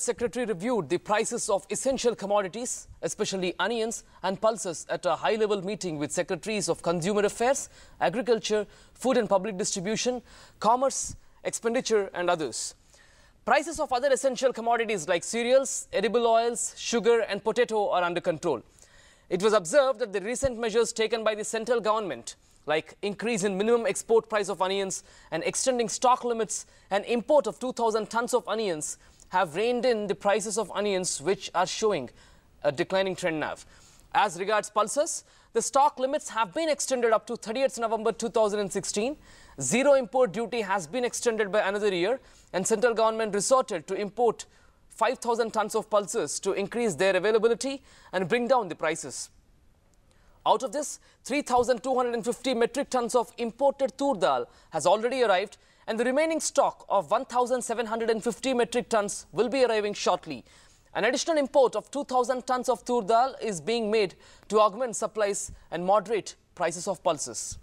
Secretary reviewed the prices of essential commodities, especially onions and pulses, at a high-level meeting with Secretaries of Consumer Affairs, Agriculture, Food and Public Distribution, Commerce, Expenditure and others. Prices of other essential commodities like cereals, edible oils, sugar and potato are under control. It was observed that the recent measures taken by the central government like increase in minimum export price of onions and extending stock limits and import of 2,000 tons of onions have reined in the prices of onions, which are showing a declining trend now. As regards pulses, the stock limits have been extended up to 30th November 2016. Zero import duty has been extended by another year, and central government resorted to import 5,000 tons of pulses to increase their availability and bring down the prices. Out of this, 3,250 metric tons of imported tur dal has already arrived and the remaining stock of 1,750 metric tons will be arriving shortly. An additional import of 2,000 tons of tur dal is being made to augment supplies and moderate prices of pulses.